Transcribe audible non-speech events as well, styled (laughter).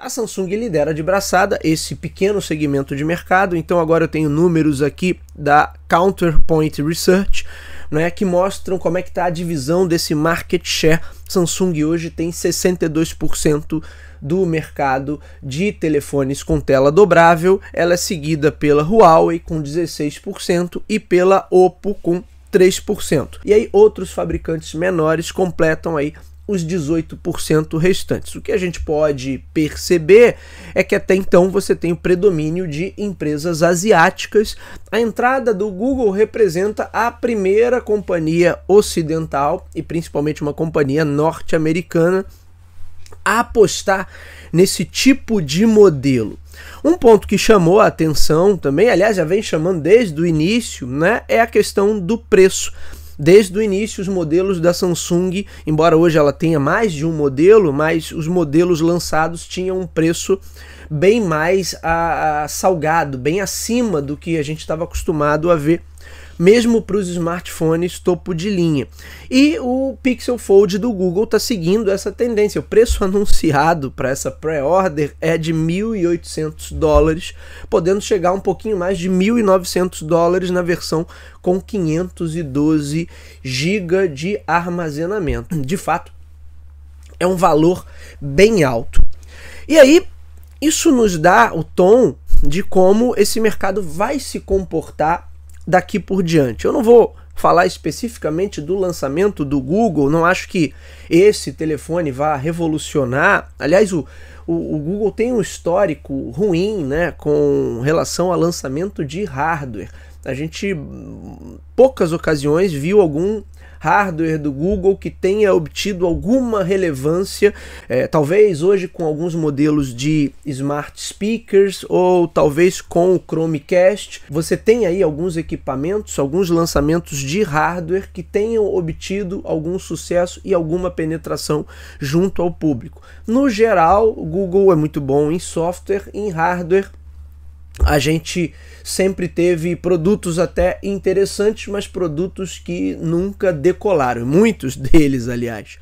A Samsung lidera de braçada esse pequeno segmento de mercado, então agora eu tenho números aqui da Counterpoint Research, né, que mostram como é que está a divisão desse market share. Samsung hoje tem 62% do mercado de telefones com tela dobrável, ela é seguida pela Huawei com 16% e pela Oppo com 3%. E aí outros fabricantes menores completam aí os 18% restantes. O que a gente pode perceber é que até então você tem o predomínio de empresas asiáticas. A entrada do Google representa a primeira companhia ocidental e principalmente uma companhia norte-americana a apostar nesse tipo de modelo. Um ponto que chamou a atenção também, aliás, já vem chamando desde o início, né, é a questão do preço. Desde o início, os modelos da Samsung, embora hoje ela tenha mais de um modelo, mas os modelos lançados tinham um preço bem mais a, a salgado, bem acima do que a gente estava acostumado a ver mesmo para os smartphones topo de linha. E o Pixel Fold do Google está seguindo essa tendência. O preço (laughs) anunciado para essa pré-order é de 1.800 dólares, podendo chegar um pouquinho mais de 1.900 dólares na versão com 512 GB de armazenamento. De fato, é um valor bem alto. E aí, isso nos dá o tom de como esse mercado vai se comportar daqui por diante. Eu não vou falar especificamente do lançamento do Google, não acho que esse telefone vá revolucionar. Aliás, o, o, o, Google tem um histórico ruim né, com relação ao lançamento de hardware. A gente, poucas ocasiões, viu algum hardware do Google que tenha obtido alguma relevância, é, talvez hoje com alguns modelos de smart speakers ou talvez com o Chromecast. Você tem aí alguns equipamentos, alguns lançamentos de hardware que tenham obtido algum sucesso e alguma penetração junto ao público. No geral, o Google é muito bom em software, em hardware a gente sempre teve produtos até interessantes, mas produtos que nunca decolaram, muitos (laughs) deles, aliás.